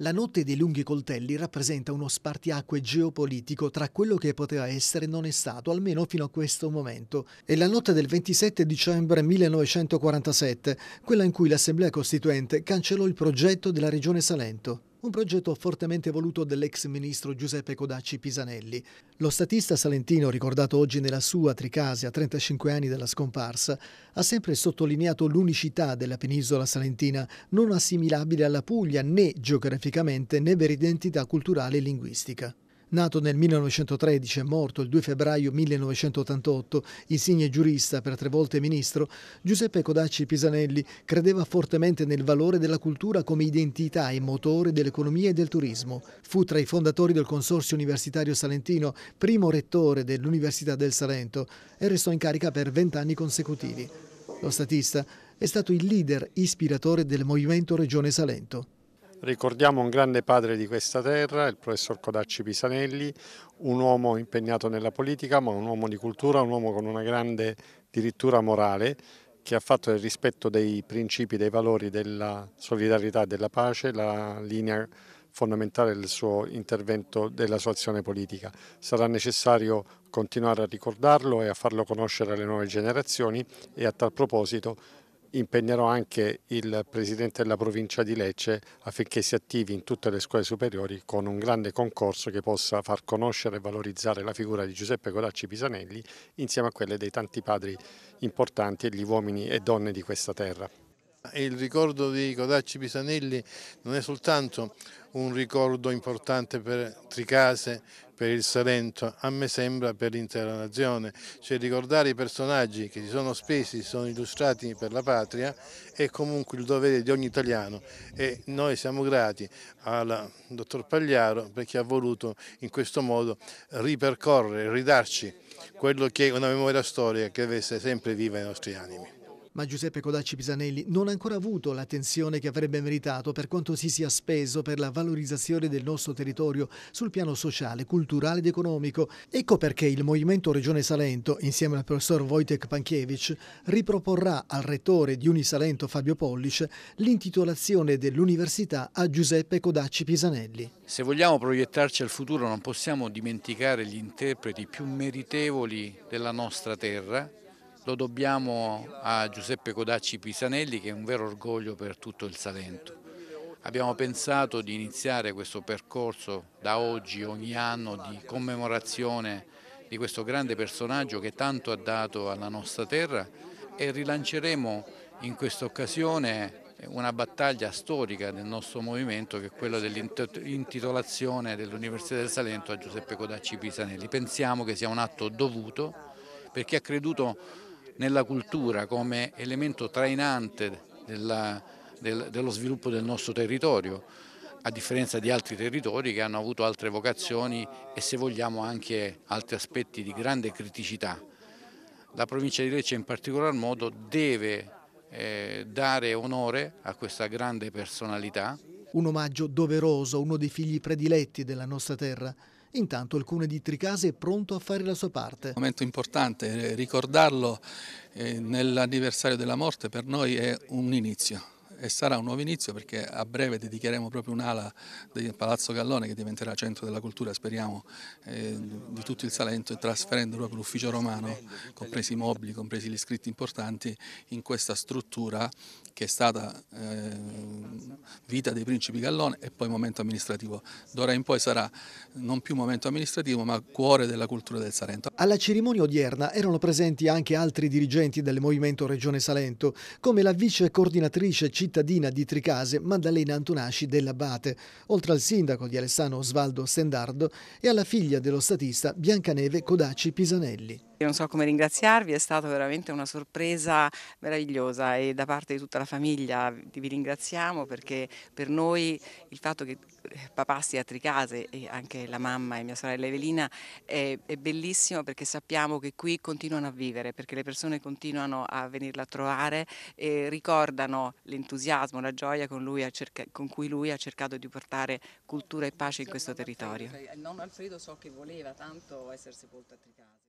La notte dei lunghi coltelli rappresenta uno spartiacque geopolitico tra quello che poteva essere e non è stato, almeno fino a questo momento. È la notte del 27 dicembre 1947, quella in cui l'Assemblea Costituente cancellò il progetto della Regione Salento. Un progetto fortemente voluto dell'ex ministro Giuseppe Codacci Pisanelli. Lo statista salentino, ricordato oggi nella sua Tricase a 35 anni dalla scomparsa, ha sempre sottolineato l'unicità della penisola salentina, non assimilabile alla Puglia né geograficamente né per identità culturale e linguistica. Nato nel 1913 e morto il 2 febbraio 1988, insigne giurista per tre volte ministro, Giuseppe Codacci Pisanelli credeva fortemente nel valore della cultura come identità e motore dell'economia e del turismo. Fu tra i fondatori del Consorzio Universitario Salentino, primo rettore dell'Università del Salento e restò in carica per vent'anni consecutivi. Lo statista è stato il leader ispiratore del movimento Regione Salento. Ricordiamo un grande padre di questa terra, il professor Codacci Pisanelli, un uomo impegnato nella politica ma un uomo di cultura, un uomo con una grande dirittura morale che ha fatto del rispetto dei principi, dei valori della solidarietà e della pace la linea fondamentale del suo intervento, della sua azione politica. Sarà necessario continuare a ricordarlo e a farlo conoscere alle nuove generazioni e a tal proposito impegnerò anche il Presidente della provincia di Lecce affinché si attivi in tutte le scuole superiori con un grande concorso che possa far conoscere e valorizzare la figura di Giuseppe Codacci Pisanelli insieme a quelle dei tanti padri importanti e gli uomini e donne di questa terra il ricordo di Codacci Pisanelli non è soltanto un ricordo importante per Tricase, per il Salento, a me sembra per l'intera nazione, cioè ricordare i personaggi che si sono spesi, si sono illustrati per la patria è comunque il dovere di ogni italiano e noi siamo grati al dottor Pagliaro perché ha voluto in questo modo ripercorrere, ridarci quello che è una memoria storica che deve essere sempre viva ai nostri animi ma Giuseppe Codacci Pisanelli non ha ancora avuto l'attenzione che avrebbe meritato per quanto si sia speso per la valorizzazione del nostro territorio sul piano sociale, culturale ed economico. Ecco perché il Movimento Regione Salento, insieme al professor Wojtek Pankiewicz, riproporrà al rettore di Unisalento Fabio Pollice l'intitolazione dell'università a Giuseppe Codacci Pisanelli. Se vogliamo proiettarci al futuro non possiamo dimenticare gli interpreti più meritevoli della nostra terra lo dobbiamo a Giuseppe Codacci Pisanelli che è un vero orgoglio per tutto il Salento. Abbiamo pensato di iniziare questo percorso da oggi ogni anno di commemorazione di questo grande personaggio che tanto ha dato alla nostra terra e rilanceremo in questa occasione una battaglia storica del nostro movimento che è quella dell'intitolazione dell'Università del Salento a Giuseppe Codacci Pisanelli. Pensiamo che sia un atto dovuto perché ha creduto nella cultura come elemento trainante della, del, dello sviluppo del nostro territorio, a differenza di altri territori che hanno avuto altre vocazioni e se vogliamo anche altri aspetti di grande criticità. La provincia di Lecce in particolar modo deve eh, dare onore a questa grande personalità. Un omaggio doveroso, uno dei figli prediletti della nostra terra. Intanto il comune di Tricase è pronto a fare la sua parte. Un momento importante, eh, ricordarlo eh, nell'anniversario della morte per noi è un inizio e sarà un nuovo inizio perché a breve dedicheremo proprio un'ala del Palazzo Gallone che diventerà centro della cultura, speriamo, eh, di tutto il Salento e trasferendo proprio l'ufficio romano, compresi i mobili, compresi gli scritti importanti, in questa struttura che è stata vita dei principi Gallone e poi momento amministrativo. D'ora in poi sarà non più momento amministrativo ma cuore della cultura del Salento. Alla cerimonia odierna erano presenti anche altri dirigenti del Movimento Regione Salento, come la vice coordinatrice cittadina di Tricase Maddalena Antonasci dell'Abate, oltre al sindaco di Alessano Osvaldo Stendardo e alla figlia dello statista Biancaneve Codacci Pisanelli. Io non so come ringraziarvi, è stata veramente una sorpresa meravigliosa e da parte di tutta la famiglia vi ringraziamo perché per noi il fatto che eh, papà sia a Tricase e anche la mamma e mia sorella Evelina è, è bellissimo perché sappiamo che qui continuano a vivere, perché le persone continuano a venirla a trovare e ricordano l'entusiasmo, la gioia con, con cui lui ha cercato di portare cultura e pace in questo territorio. Il nonno Alfredo so che voleva tanto essere sepolto a Tricase.